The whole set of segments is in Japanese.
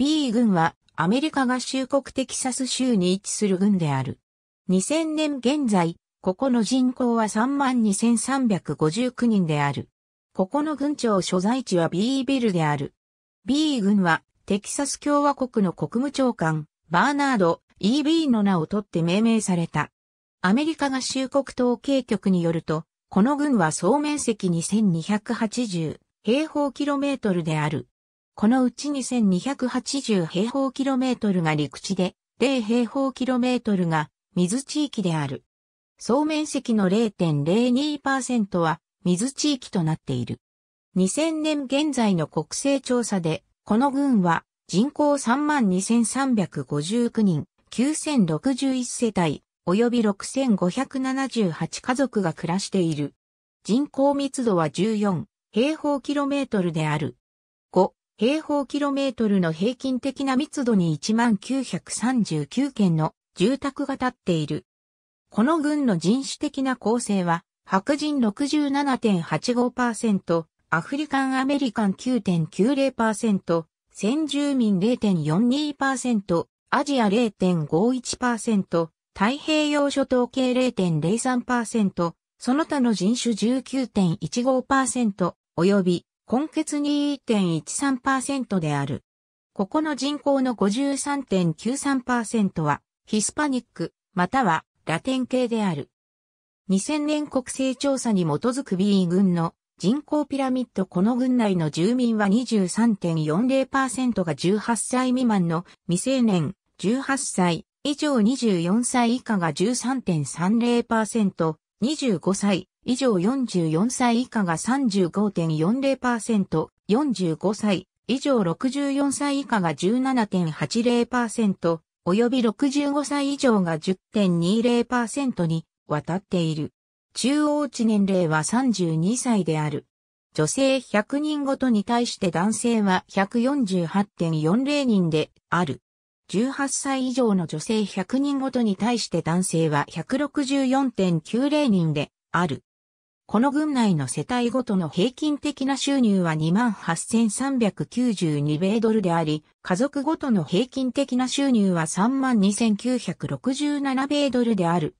B 軍はアメリカ合衆国テキサス州に位置する軍である。2000年現在、ここの人口は32,359人である。ここの軍庁所在地は B ビルである。B 軍はテキサス共和国の国務長官、バーナード・ EB の名を取って命名された。アメリカ合衆国統計局によると、この軍は総面積2280平方キロメートルである。このうち2280平方キロメートルが陸地で、0平方キロメートルが水地域である。総面積の0.02%は水地域となっている。2000年現在の国勢調査で、この群は人口32,359人、9,061世帯、及び6,578家族が暮らしている。人口密度は14平方キロメートルである。平方キロメートルの平均的な密度に1939件の住宅が建っている。この軍の人種的な構成は、白人67.85%、アフリカンアメリカン9.90%、先住民0.42%、アジア0.51%、太平洋諸島系0.03%、その他の人種19.15%、及び根血2.13%である。ここの人口の53.93%はヒスパニック、またはラテン系である。2000年国勢調査に基づく B 群の人口ピラミッドこの群内の住民は23.40%が18歳未満の未成年、18歳以上24歳以下が13.30%、25歳以上44歳以下が35.40%、45歳以上64歳以下が17.80%、及び65歳以上が10.20%に渡っている。中央値年齢は32歳である。女性100人ごとに対して男性は148.40人である。18歳以上の女性100人ごとに対して男性は164.90人である。この軍内の世帯ごとの平均的な収入は28,392米ドルであり、家族ごとの平均的な収入は32,967米ドルである。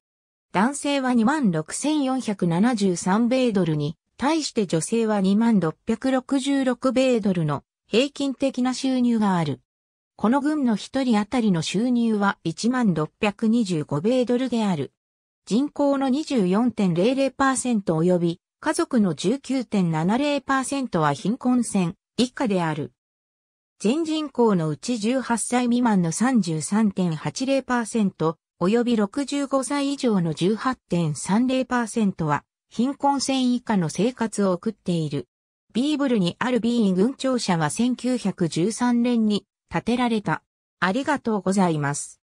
男性は26,473米ドルに、対して女性は2666米ドルの平均的な収入がある。この軍の一人当たりの収入は1625米ドルである。人口の24.00%及び、家族の19.70%は貧困線以下である。全人口のうち18歳未満の33.80%及び65歳以上の18.30%は貧困線以下の生活を送っている。ビーブルにあるビーン軍庁舎は1913年に建てられた。ありがとうございます。